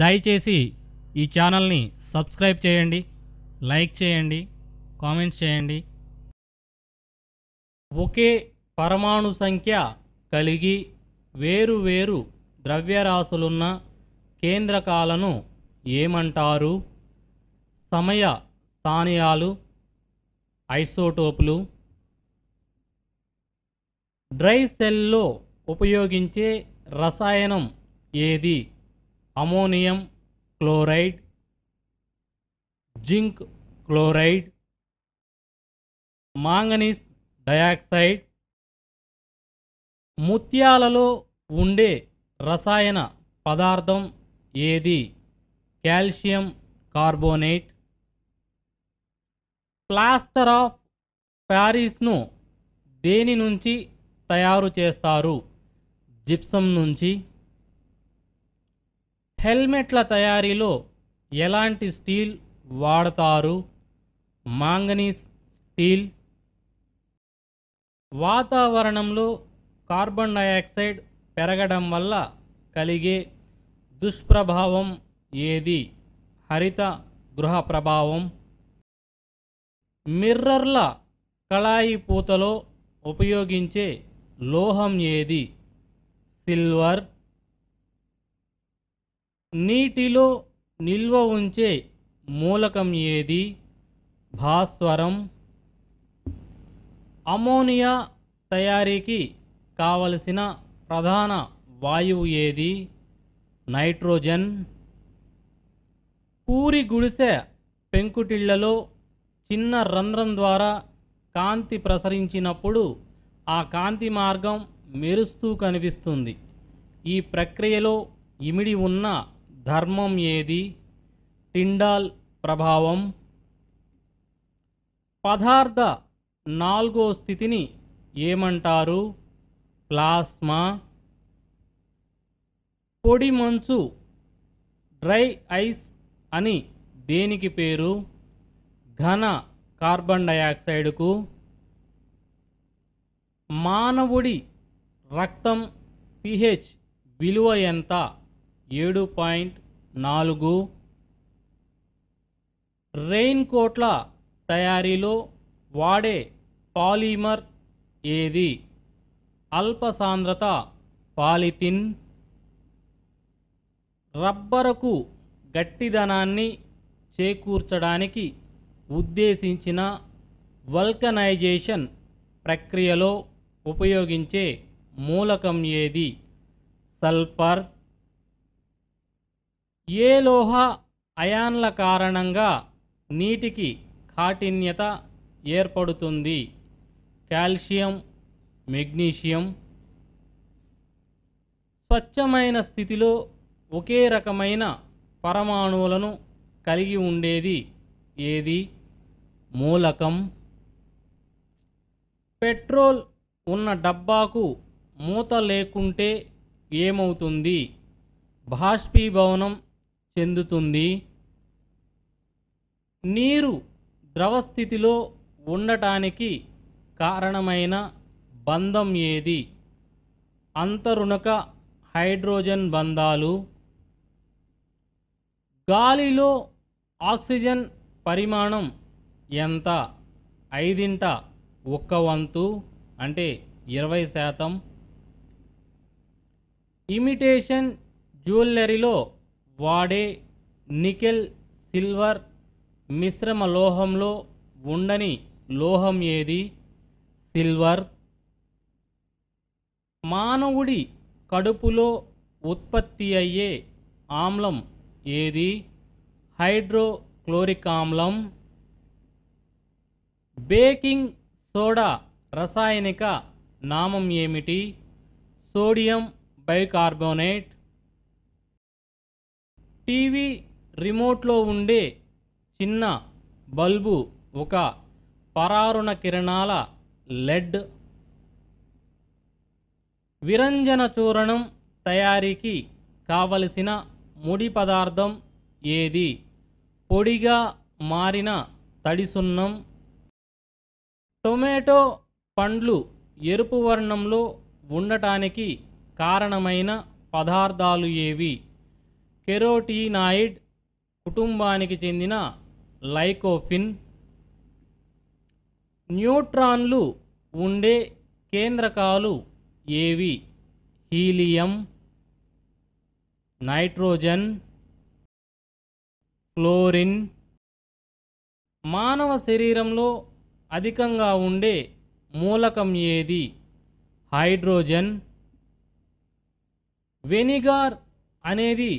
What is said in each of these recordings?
దయచేసి ఈ ఛానల్ని సబ్స్క్రైబ్ చేయండి లైక్ చేయండి కామెంట్స్ చేయండి ఒకే పరమాణు సంఖ్య కలిగి వేరు వేరు ద్రవ్యరాశులున్న కేంద్రకాలను ఏమంటారు సమయ స్థానియాలు ఐసోటోపులు డ్రై సెల్లో ఉపయోగించే రసాయనం ఏది ammonium chloride zinc chloride manganese dioxide ముత్యాలలో ఉండే రసాయన పదార్థం ఏది కాల్షియం కార్బోనేట్ ప్లాస్టర్ ఆఫ్ ప్యారిస్ను దేని నుంచి తయారు చేస్తారు జిప్సం నుంచి హెల్మెట్ల తయారీలో ఎలాంటి స్టీల్ వాడతారు మాంగనీస్ స్టీల్ వాతావరణంలో కార్బన్ డైఆక్సైడ్ పెరగడం వల్ల కలిగే దుష్ప్రభావం ఏది హరిత గృహ ప్రభావం మిర్రర్ల కళాయి పూతలో ఉపయోగించే లోహం ఏది సిల్వర్ నీటిలో నిల్వ ఉంచే మూలకం ఏది భాస్వరం అమోనియా తయారీకి కావలసిన ప్రధాన వాయువు ఏది నైట్రోజన్ పూరి గుడిసె పెంకుటిళ్లలో చిన్న రంధ్రం ద్వారా కాంతి ప్రసరించినప్పుడు ఆ కాంతి మార్గం మెరుస్తూ కనిపిస్తుంది ఈ ప్రక్రియలో ఇమిడి ఉన్న ధర్మం ఏది టిండాల్ ప్రభావం పదార్థ నాలుగో స్థితిని ఏమంటారు ప్లాస్మా పొడి మంచు డ్రై ఐస్ అని దేనికి పేరు ఘన కార్బన్ డయాక్సైడ్కు మానవుడి రక్తం పిహెచ్ విలువ ఎంత ఏడు పాయింట్ నాలుగు రెయిన్ కోట్ల తయారీలో వాడే పాలిమర్ ఏది అల్ప సాంద్రత పాలిథిన్ రబ్బరుకు గట్టిదనాన్ని చేకూర్చడానికి ఉద్దేశించిన వల్కనైజేషన్ ప్రక్రియలో ఉపయోగించే మూలకం ఏది సల్ఫర్ ఏ లోహ అయాన్ల కారణంగా నీటికి కాఠిన్యత ఏర్పడుతుంది కాల్షియం మెగ్నీషియం స్వచ్ఛమైన స్థితిలో ఒకే రకమైన పరమాణువులను కలిగి ఉండేది ఏది మూలకం పెట్రోల్ ఉన్న డబ్బాకు మూత లేకుంటే ఏమవుతుంది బాష్పీభవనం చెందుతుంది నీరు ద్రవ స్థితిలో ఉండటానికి కారణమైన బంధం ఏది అంతరుణక హైడ్రోజన్ బంధాలు గాలిలో ఆక్సిజన్ పరిమాణం ఎంత ఐదింట ఒక్క వంతు అంటే ఇరవై శాతం ఇమిటేషన్ జ్యువెల్లరీలో వాడే నికెల్ సిల్వర్ మిశ్రమ లోహంలో ఉండని లోహం ఏది సిల్వర్ మానవుడి కడుపులో ఉత్పత్తి అయ్యే ఆమ్లం ఏది హైడ్రోక్లోరిక్ ఆమ్లం బేకింగ్ సోడా రసాయనిక నామం ఏమిటి సోడియం బైకార్బోనేట్ టీవీ రిమోట్లో ఉండే చిన్న బల్బు ఒక పరారుణ కిరణాల లెడ్ విరంజన చూరణం తయారీకి కావలసిన ముడి పదార్థం ఏది పొడిగా మారిన తడిసున్నం టొమాటో పండ్లు ఎరుపు వర్ణంలో ఉండటానికి కారణమైన పదార్థాలు ఏవి కెరోటీనాయిడ్ కుటుంబానికి చెందిన లైకోఫిన్ న్యూట్రాన్లు ఉండే కేంద్రకాలు ఏవి హీలియం నైట్రోజన్ క్లోరిన్ మానవ శరీరంలో అధికంగా ఉండే మూలకం ఏది హైడ్రోజన్ వెనిగార్ అనేది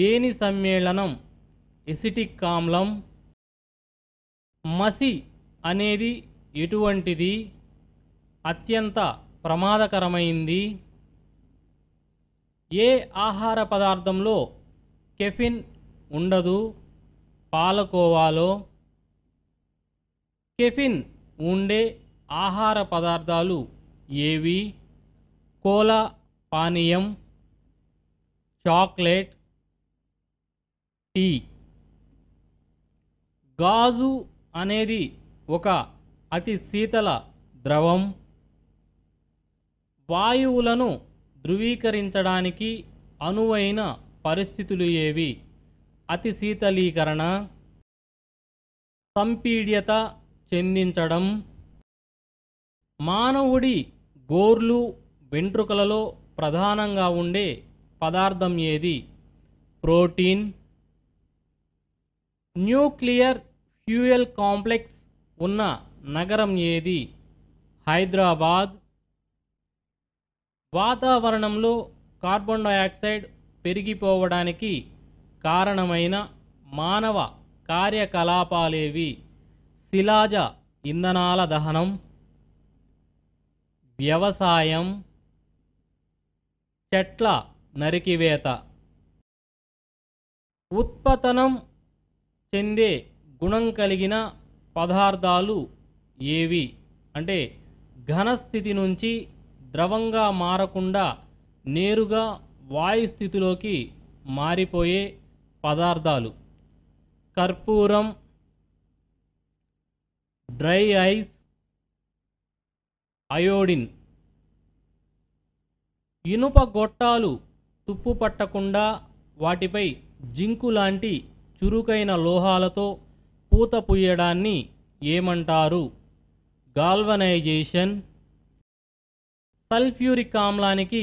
దేని సమ్మేళనం ఎసిటిక్ ఆమ్లం మసి అనేది ఎటువంటిది అత్యంత ప్రమాదకరమైంది ఏ ఆహార పదార్థంలో కెఫిన్ ఉండదు పాలకోవాలో కెఫిన్ ఉండే ఆహార పదార్థాలు ఏవి కోలా పానీయం చాక్లెట్ టీ గాజు అనేది ఒక అతి శీతల ద్రవం వాయువులను ధృవీకరించడానికి అనువైన పరిస్థితులు ఏవి అతి శీతలీకరణ సంపీడ్యత చెందించడం మానవుడి గోర్లు వెంట్రుకలలో ప్రధానంగా ఉండే పదార్థం ఏది ప్రోటీన్ న్యూక్లియర్ ఫ్యూయల్ కాంప్లెక్స్ ఉన్న నగరం ఏది హైదరాబాద్ వాతావరణంలో కార్బన్ డైఆక్సైడ్ పెరిగిపోవడానికి కారణమైన మానవ కార్యకలాపాలేవి శిలాజ ఇంధనాల దహనం వ్యవసాయం చెట్ల నరికివేత ఉత్పతనం చెందే గుణం కలిగిన పదార్థాలు ఏవి అంటే ఘనస్థితి నుంచి ద్రవంగా మారకుండా నేరుగా వాయుస్థితిలోకి మారిపోయే పదార్థాలు కర్పూరం డ్రై ఐస్ అయోడిన్ ఇనుప గొట్టాలు తుప్పు పట్టకుండా వాటిపై జింకు లాంటి చురుకైన లోహాలతో పూత పూయడాన్ని ఏమంటారు గాల్వనైజేషన్ సల్ఫ్యూరిక్ ఆమ్లానికి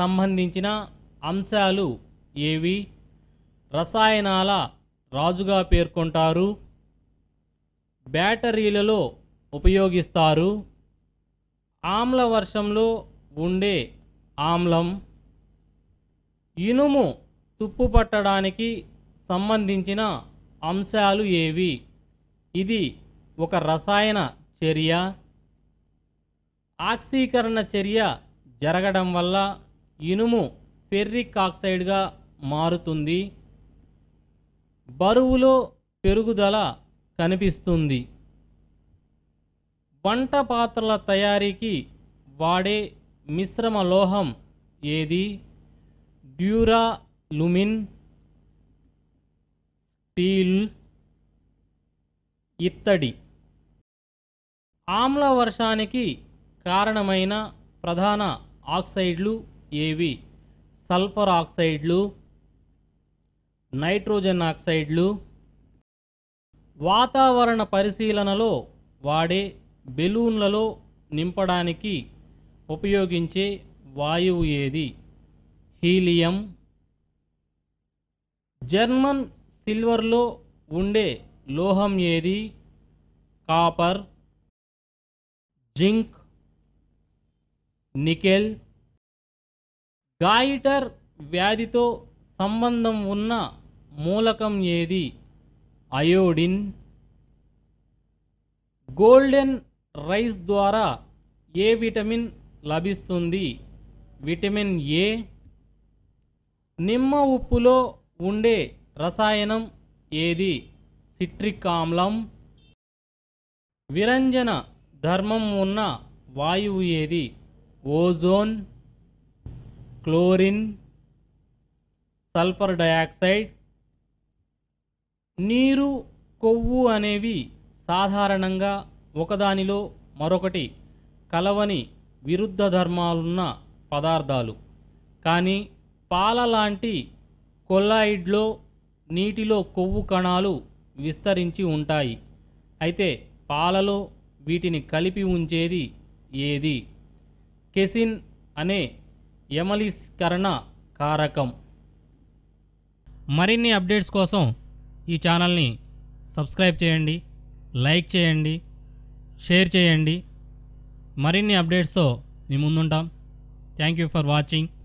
సంబంధించిన అంశాలు ఏవి రసాయనాల రాజుగా పేర్కొంటారు బ్యాటరీలలో ఉపయోగిస్తారు ఆమ్ల వర్షంలో ఉండే ఆమ్లం ఇనుము తుప్పు పట్టడానికి సంబంధించిన అంశాలు ఏవి ఇది ఒక రసాయన చర్య ఆక్సీకరణ చర్య జరగడం వల్ల ఇనుము ఫెర్రిక్ ఆక్సైడ్గా మారుతుంది బరువులో పెరుగుదల కనిపిస్తుంది వంట పాత్రల తయారీకి వాడే మిశ్రమ లోహం ఏది డ్యూరా లుమిన్ స్టీల్ ఇత్తడి ఆమ్ల వర్షానికి కారణమైన ప్రధాన ఆక్సైడ్లు ఏవి సల్ఫర్ ఆక్సైడ్లు నైట్రోజన్ ఆక్సైడ్లు వాతావరణ పరిశీలనలో వాడే బెలూన్లలో నింపడానికి ఉపయోగించే వాయువు ఏది హీలియం జర్మన్ సిల్వర్లో ఉండే లోహం ఏది కాపర్ జింక్ నికెల్ గాయిటర్ వ్యాధితో సంబంధం ఉన్న మూలకం ఏది అయోడిన్ గోల్డెన్ రైస్ ద్వారా ఏ విటమిన్ లభిస్తుంది విటమిన్ ఏ నిమ్మ ఉప్పులో ఉండే రసాయనం ఏది సిట్రిక్ ఆమ్లం విరంజన ధర్మం ఉన్న వాయువు ఏది ఓజోన్ క్లోరిన్ సల్ఫర్ డయాక్సైడ్ నీరు కొవ్వు అనేవి సాధారణంగా ఒకదానిలో మరొకటి కలవని విరుద్ధ ధర్మాలున్న పదార్థాలు కానీ పాల లాంటి కొల్లాయిడ్లో నీటిలో కొవ్వు కణాలు విస్తరించి ఉంటాయి అయితే పాలలో వీటిని కలిపి ఉంచేది ఏది కెసిన్ అనే యమలీస్కరణ కారకం మరిన్ని అప్డేట్స్ కోసం ఈ ఛానల్ని సబ్స్క్రైబ్ చేయండి లైక్ చేయండి షేర్ చేయండి మరిన్ని అప్డేట్స్తో మీ ముందుంటాం థ్యాంక్ యూ ఫర్ వాచింగ్